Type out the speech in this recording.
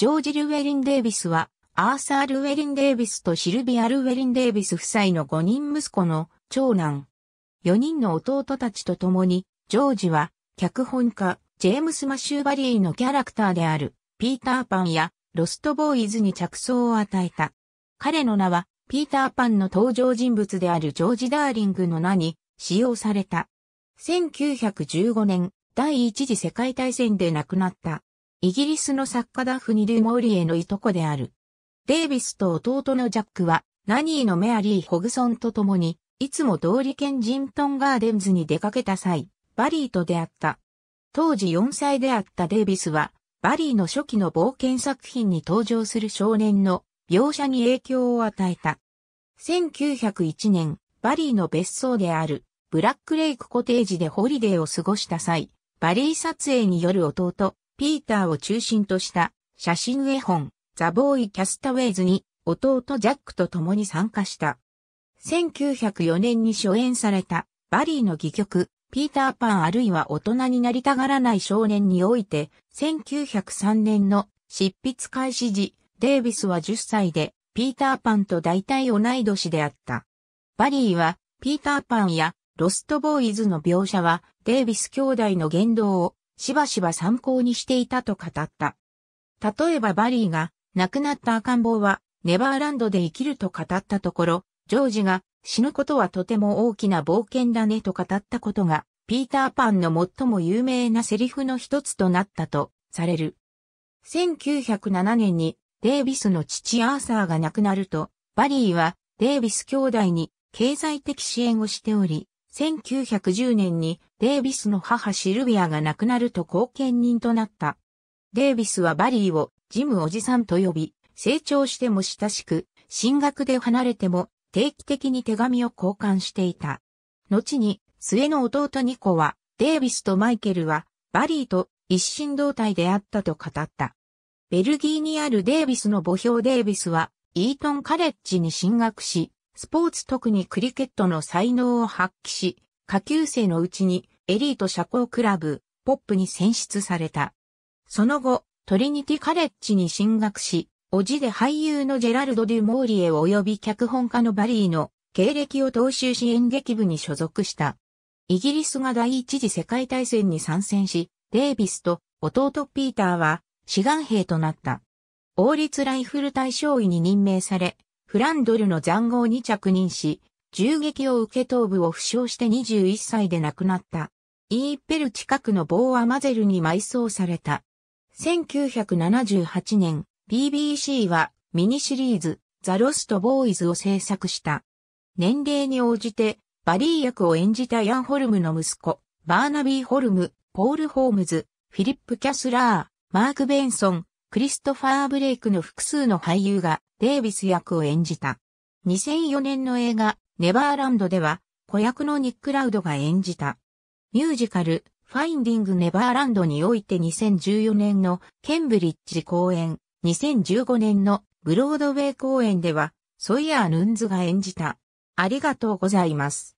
ジョージ・ルウェリン・デイビスは、アーサー・ルウェリン・デイビスとシルビア・ルウェリン・デイビス夫妻の5人息子の長男。4人の弟たちと共に、ジョージは、脚本家、ジェームス・マシューバリーのキャラクターである、ピーター・パンや、ロスト・ボーイズに着想を与えた。彼の名は、ピーター・パンの登場人物であるジョージ・ダーリングの名に使用された。1915年、第一次世界大戦で亡くなった。イギリスの作家ダフニ・デュモーリエのいとこである。デイビスと弟のジャックは、ナニーのメアリー・ホグソンと共に、いつも通りケンジントンガーデンズに出かけた際、バリーと出会った。当時4歳であったデイビスは、バリーの初期の冒険作品に登場する少年の描写に影響を与えた。1901年、バリーの別荘であるブラックレイクコテージでホリデーを過ごした際、バリー撮影による弟、ピーターを中心とした写真絵本、ザ・ボーイ・キャスタウェイズに弟ジャックと共に参加した。1904年に初演されたバリーの戯曲、ピーターパンあるいは大人になりたがらない少年において、1903年の執筆開始時、デイビスは10歳で、ピーターパンと大体同い年であった。バリーは、ピーターパンやロストボーイズの描写は、デイビス兄弟の言動をしばしば参考にしていたと語った。例えばバリーが亡くなった赤ん坊はネバーランドで生きると語ったところ、ジョージが死ぬことはとても大きな冒険だねと語ったことが、ピーターパンの最も有名なセリフの一つとなったとされる。1907年にデイビスの父アーサーが亡くなると、バリーはデイビス兄弟に経済的支援をしており、1910年にデイビスの母シルビアが亡くなると後見人となった。デイビスはバリーをジムおじさんと呼び、成長しても親しく、進学で離れても定期的に手紙を交換していた。後に末の弟ニコは、デイビスとマイケルはバリーと一心同体であったと語った。ベルギーにあるデイビスの墓標デイビスは、イートンカレッジに進学し、スポーツ特にクリケットの才能を発揮し、下級生のうちにエリート社交クラブ、ポップに選出された。その後、トリニティカレッジに進学し、おじで俳優のジェラルド・デュ・モーリエ及び脚本家のバリーの経歴を踏襲し演劇部に所属した。イギリスが第一次世界大戦に参戦し、デイビスと弟ピーターは志願兵となった。王立ライフル大将尉に任命され、フランドルの残壕に着任し、銃撃を受け頭部を負傷して21歳で亡くなった。イーペル近くのボーアマゼルに埋葬された。1978年、BBC はミニシリーズ、ザ・ロスト・ボーイズを制作した。年齢に応じて、バリー役を演じたヤン・ホルムの息子、バーナビー・ホルム、ポール・ホームズ、フィリップ・キャスラー、マーク・ベンソン、クリストファー・ブレイクの複数の俳優がデイビス役を演じた。2004年の映画ネバーランドでは子役のニック・ラウドが演じた。ミュージカルファインディング・ネバーランドにおいて2014年のケンブリッジ公演、2015年のブロードウェイ公演ではソイヤー・ヌンズが演じた。ありがとうございます。